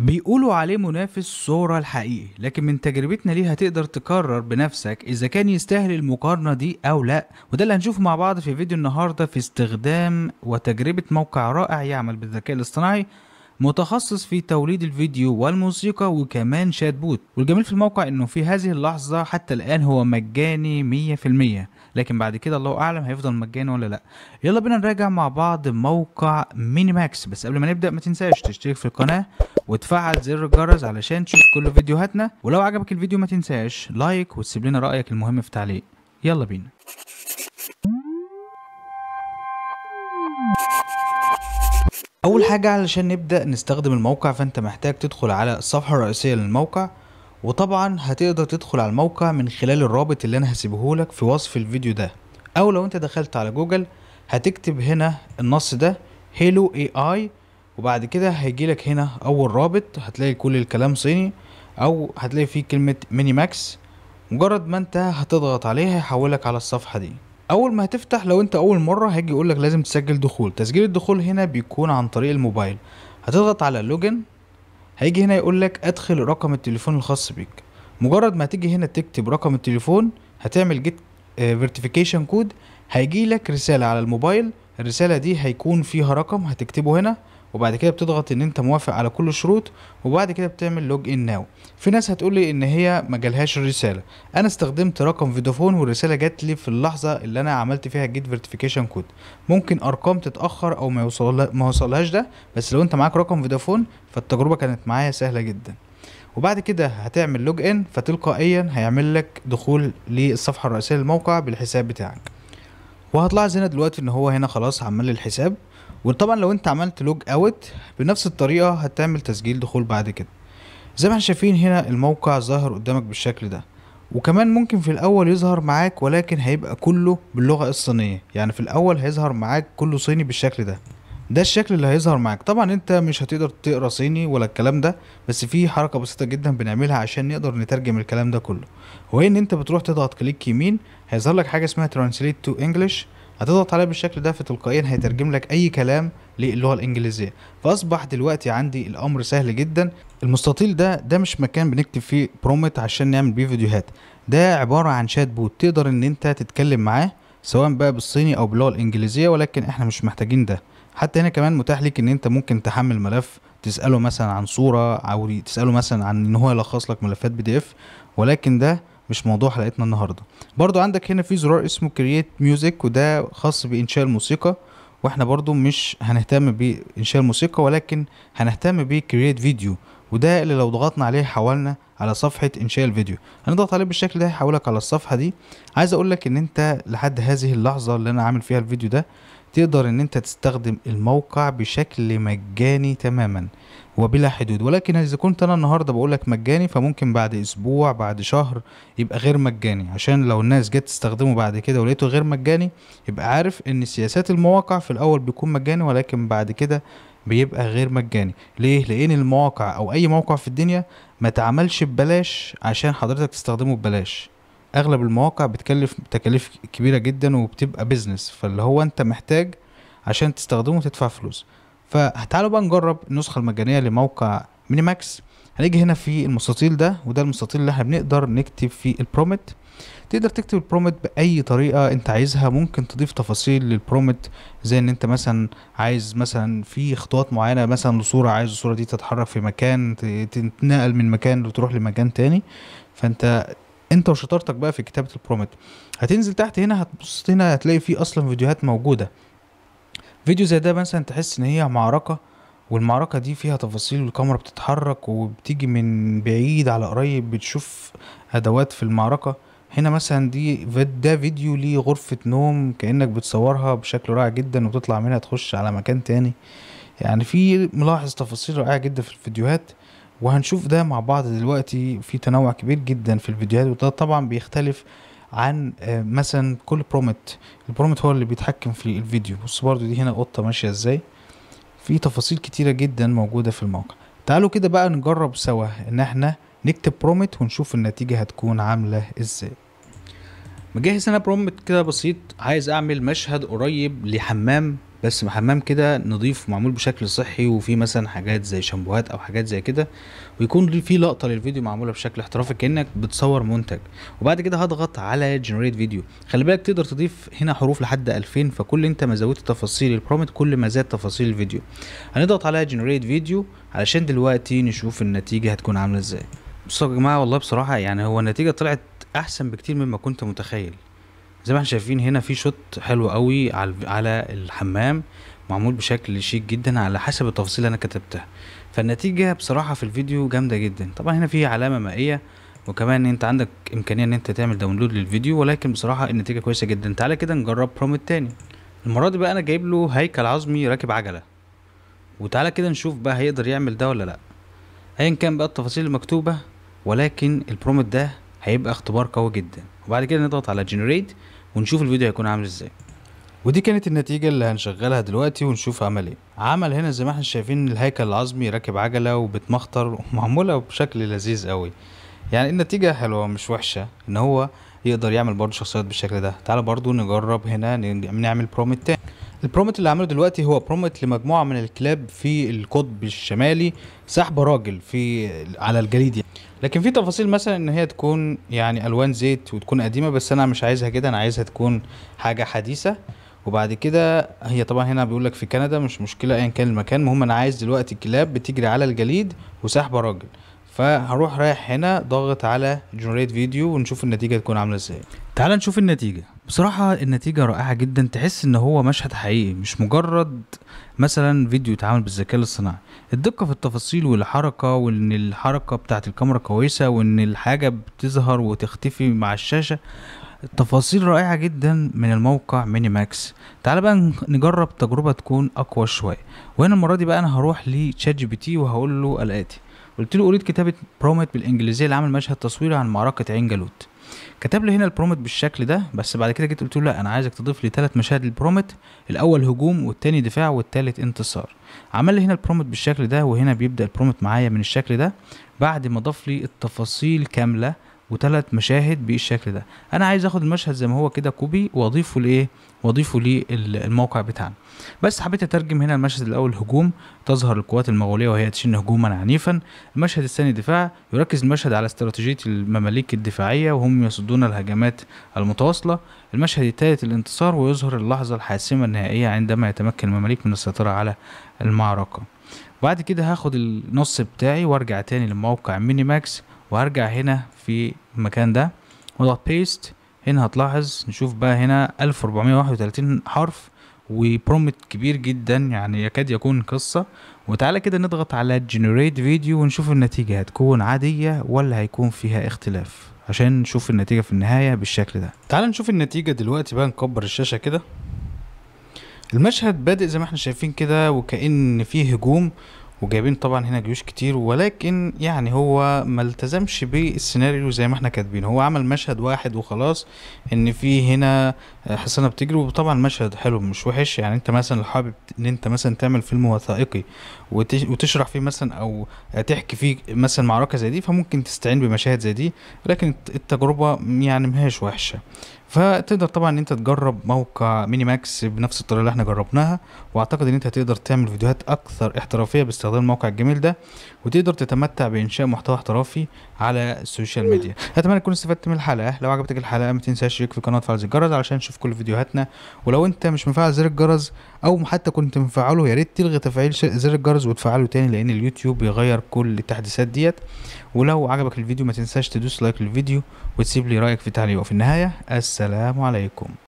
بيقولوا عليه منافس صورة الحقيقي لكن من تجربتنا ليه هتقدر تقرر بنفسك إذا كان يستاهل المقارنة دي أو لا وده اللي هنشوفه مع بعض في فيديو النهاردة في استخدام وتجربة موقع رائع يعمل بالذكاء الاصطناعي متخصص في توليد الفيديو والموسيقى وكمان شات بوت والجميل في الموقع انه في هذه اللحظة حتى الان هو مجاني 100% لكن بعد كده الله اعلم هيفضل مجاني ولا لا يلا بينا نراجع مع بعض موقع ميني ماكس بس قبل ما نبدا ما تنساش تشترك في القناة وتفعل زر الجرس علشان تشوف كل فيديوهاتنا ولو عجبك الفيديو ما تنساش لايك وتسيب لنا رايك المهم في تعليق يلا بينا اول حاجة علشان نبدأ نستخدم الموقع فانت محتاج تدخل على الصفحة الرئيسية للموقع وطبعا هتقدر تدخل على الموقع من خلال الرابط اللي انا هسيبهولك في وصف الفيديو ده او لو انت دخلت على جوجل هتكتب هنا النص ده هيلو اي اي وبعد كده هيجيلك هنا اول رابط هتلاقي كل الكلام صيني او هتلاقي فيه كلمة ميني ماكس مجرد ما انت هتضغط عليها هيحولك على الصفحة دي اول ما هتفتح لو انت اول مره هيجي يقولك لازم تسجل دخول تسجيل الدخول هنا بيكون عن طريق الموبايل هتضغط على لوجن هيجي هنا يقولك ادخل رقم التليفون الخاص بيك مجرد ما تيجي هنا تكتب رقم التليفون هتعمل جيت فيرتيفيكيشن كود هيجي لك رساله على الموبايل الرساله دي هيكون فيها رقم هتكتبه هنا وبعد كده بتضغط ان انت موافق على كل الشروط وبعد كده بتعمل لوج ان ناو في ناس هتقولي ان هي ما جالهاش الرساله انا استخدمت رقم فيدافون والرساله جات لي في اللحظه اللي انا عملت فيها الجيت فيرتيفيكيشن كود ممكن ارقام تتاخر او ما يوصل ما وصلهاش ده بس لو انت معاك رقم فيدافون فالتجربه كانت معايا سهله جدا وبعد كده هتعمل لوج ان فتلقائيا هيعمل لك دخول للصفحه الرئيسيه للموقع بالحساب بتاعك وهتلاحظ هنا دلوقتي ان هو هنا خلاص عمل الحساب وطبعا لو انت عملت لوج اوت بنفس الطريقه هتعمل تسجيل دخول بعد كده زي ما احنا شايفين هنا الموقع ظاهر قدامك بالشكل ده وكمان ممكن في الاول يظهر معاك ولكن هيبقى كله باللغه الصينيه يعني في الاول هيظهر معاك كله صيني بالشكل ده ده الشكل اللي هيظهر معاك طبعا انت مش هتقدر تقرا صيني ولا الكلام ده بس في حركه بسيطه جدا بنعملها عشان نقدر نترجم الكلام ده كله وهي ان انت بتروح تضغط كليك يمين هيظهر لك حاجه اسمها ترانسليت تو انجلش هتضغط عليها بالشكل ده فتلقائيا هيترجم لك اي كلام للغه الانجليزيه فاصبح دلوقتي عندي الامر سهل جدا المستطيل ده ده مش مكان بنكتب فيه برومت عشان نعمل بيه فيديوهات ده عباره عن شات بوت تقدر ان انت تتكلم معاه سواء بقى بالصيني او باللغه الانجليزيه ولكن احنا مش محتاجين ده حتى هنا كمان متاح ليك ان انت ممكن تحمل ملف تساله مثلا عن صوره او تساله مثلا عن ان هو يلخص لك ملفات بي دي اف ولكن ده مش موضوع حلقتنا النهارده برضو عندك هنا في زرار اسمه كرييت ميوزك وده خاص بانشاء الموسيقى واحنا برضو مش هنهتم بانشاء الموسيقى ولكن هنهتم بكرييت فيديو وده اللي لو ضغطنا عليه حولنا على صفحة انشاء الفيديو هنضغط عليه بالشكل ده هيحولك على الصفحة دي عايز اقول لك ان انت لحد هذه اللحظة اللي انا عامل فيها الفيديو ده تقدر ان انت تستخدم الموقع بشكل مجاني تماما وبلا حدود ولكن اذا كنت انا النهارده بقولك مجاني فممكن بعد اسبوع بعد شهر يبقى غير مجاني عشان لو الناس جت تستخدمه بعد كده ولقيته غير مجاني يبقى عارف ان سياسات المواقع في الاول بيكون مجاني ولكن بعد كده بيبقى غير مجاني ليه لان المواقع او اي موقع في الدنيا ما تعملش ببلاش عشان حضرتك تستخدمه ببلاش اغلب المواقع بتكلف تكاليف كبيره جدا وبتبقى بيزنس فاللي هو انت محتاج عشان تستخدمه تدفع فلوس فتعالوا بقى نجرب النسخه المجانيه لموقع ميني ماكس هنيجي هنا في المستطيل ده وده المستطيل اللي احنا بنقدر نكتب فيه البرومت تقدر تكتب البرومت باي طريقه انت عايزها ممكن تضيف تفاصيل للبرومت زي ان انت مثلا عايز مثلا في خطوات معينه مثلا لصوره عايز الصوره دي تتحرك في مكان تتنقل من مكان وتروح لمكان تاني فانت انت وشطارتك بقى في كتابه البرومت هتنزل تحت هنا هتبص هنا هتلاقي في اصلا فيديوهات موجوده فيديو زي ده مثلا تحس ان هي معركه والمعركه دي فيها تفاصيل والكاميرا بتتحرك وبتيجي من بعيد على قريب بتشوف ادوات في المعركه هنا مثلا دي ده فيديو ليه غرفه نوم كانك بتصورها بشكل رائع جدا وتطلع منها تخش على مكان تاني يعني في ملاحظ تفاصيل رائعه جدا في الفيديوهات وهنشوف ده مع بعض دلوقتي في تنوع كبير جدا في الفيديوهات وده طبعا بيختلف عن آه، مثلا كل برومت البرومت هو اللي بيتحكم في الفيديو بص برضو دي هنا قطة ماشية ازاي في تفاصيل كتيرة جدا موجودة في الموقع تعالوا كده بقى نجرب سوا ان احنا نكتب برومت ونشوف النتيجة هتكون عاملة ازاي مجهز انا برومت كده بسيط عايز اعمل مشهد قريب لحمام بس حمام كده نضيف معمول بشكل صحي وفي مثلا حاجات زي شامبوهات او حاجات زي كده ويكون في لقطه للفيديو معموله بشكل احترافي كانك بتصور منتج وبعد كده هضغط على جنريت فيديو خلي بالك تقدر تضيف هنا حروف لحد 2000 فكل انت ما زودت تفاصيل البرومت كل ما زاد تفاصيل الفيديو هنضغط على جنريت فيديو علشان دلوقتي نشوف النتيجه هتكون عامله ازاي بصوا يا جماعه والله بصراحه يعني هو النتيجه طلعت احسن بكتير مما كنت متخيل زي ما احنا شايفين هنا في شوت حلو قوي على الحمام معمول بشكل شيك جدا على حسب التفاصيل اللي انا كتبتها فالنتيجه بصراحه في الفيديو جامده جدا طبعا هنا في علامه مائيه وكمان انت عندك امكانيه ان انت تعمل داونلود للفيديو ولكن بصراحه النتيجه كويسه جدا تعالى كده نجرب برومت تاني المره دي بقى انا جايب له هيكل عظمي راكب عجله وتعالى كده نشوف بقى هيقدر يعمل ده ولا لا ايا كان بقى التفاصيل المكتوبه ولكن البرومت ده هيبقى اختبار قوي جدا وبعد كده نضغط على جنريت ونشوف الفيديو هيكون عامل ازاي ودي كانت النتيجة اللي هنشغلها دلوقتي ونشوف عمل ايه عمل هنا زي ما احنا شايفين الهيكل العظمي راكب عجلة وبتمخطر ومعمولة بشكل لذيذ قوي يعني النتيجة حلوة مش وحشة ان هو يقدر يعمل برضه شخصيات بالشكل ده تعال برضه نجرب هنا نعمل برومت تاني البرومت اللي عمله دلوقتي هو برومت لمجموعة من الكلاب في القطب الشمالي سحب راجل في على الجليد يعني. لكن في تفاصيل مثلا ان هي تكون يعني الوان زيت وتكون قديمه بس انا مش عايزها كده انا عايزها تكون حاجه حديثه وبعد كده هي طبعا هنا بيقول لك في كندا مش مشكله ايا كان المكان المهم انا عايز دلوقتي الكلاب بتجري على الجليد وسحبه راجل فهروح رايح هنا ضاغط على جنريت فيديو ونشوف النتيجه تكون عامله ازاي تعال نشوف النتيجه بصراحة النتيجة رائعة جدا تحس ان هو مشهد حقيقي مش مجرد مثلا فيديو يتعامل بالذكاء الاصطناعي الدقة في التفاصيل والحركة وان الحركة بتاعت الكاميرا كويسة وان الحاجة بتظهر وتختفي مع الشاشة تفاصيل رائعة جدا من الموقع ميني ماكس تعال بقى نجرب تجربة تكون اقوى شوية وهنا المرة دي بقى انا هروح لتشات جي بي تي وهقول له الاتي قلت له اريد كتابه برومت بالانجليزيه لعمل مشهد تصويري عن معركه عين جالوت كتب لي هنا البرومت بالشكل ده بس بعد كده جيت قلت له لا انا عايزك تضيف لي ثلاث مشاهد للبرومت الاول هجوم والتاني دفاع والتالت انتصار عمل لي هنا البرومت بالشكل ده وهنا بيبدا البرومت معايا من الشكل ده بعد ما ضاف لي التفاصيل كامله وثلاث مشاهد بالشكل ده انا عايز اخد المشهد زي ما هو كده كوبي واضيفه لايه واضيفه للموقع بتاعنا بس حبيت اترجم هنا المشهد الاول هجوم تظهر القوات المغوليه وهي تشن هجوما عنيفا المشهد الثاني دفاع يركز المشهد على استراتيجيه المماليك الدفاعيه وهم يصدون الهجمات المتواصله المشهد الثالث الانتصار ويظهر اللحظه الحاسمه النهائيه عندما يتمكن المماليك من السيطره على المعركه بعد كده هاخد النص بتاعي وارجع تاني لموقع ميني ماكس وهرجع هنا في المكان ده واضغط بيست هنا هتلاحظ نشوف بقى هنا 1431 حرف وبرومت كبير جدا يعني يكاد يكون قصة وتعالى كده نضغط على جنريت فيديو ونشوف النتيجة هتكون عادية ولا هيكون فيها اختلاف عشان نشوف النتيجة في النهاية بالشكل ده تعالى نشوف النتيجة دلوقتي بقى نكبر الشاشة كده المشهد بادئ زي ما احنا شايفين كده وكأن فيه هجوم وجايبين طبعا هنا جيوش كتير ولكن يعني هو ما التزمش بالسيناريو زي ما احنا كاتبين هو عمل مشهد واحد وخلاص ان في هنا آه، حصانه بتجري وطبعا مشهد حلو مش وحش يعني انت مثلا حابب ان انت مثلا تعمل فيلم وثائقي وتشرح فيه مثلا او تحكي فيه مثلا معركه زي دي فممكن تستعين بمشاهد زي دي لكن التجربه يعني هيش وحشه فتقدر طبعا ان انت تجرب موقع ميني ماكس بنفس الطريقه اللي احنا جربناها واعتقد ان انت هتقدر تعمل فيديوهات اكثر احترافيه باستخدام الموقع الجميل ده وتقدر تتمتع بانشاء محتوى احترافي على السوشيال ميديا اتمنى تكون استفدت من الحلقه لو عجبتك الحلقه ما تنساش تشترك في القناه وتفعل زر الجرس علشان تشوف كل فيديوهاتنا ولو انت مش مفعل زر الجرس او حتى كنت مفعله يا ريت تلغي تفعيل زر الجرس وتفعله تاني لان اليوتيوب بيغير كل التحديثات ديت ولو عجبك الفيديو ما تنساش تدوس لايك للفيديو وتسيب لي رايك في تعليق وفي النهايه والسلام عليكم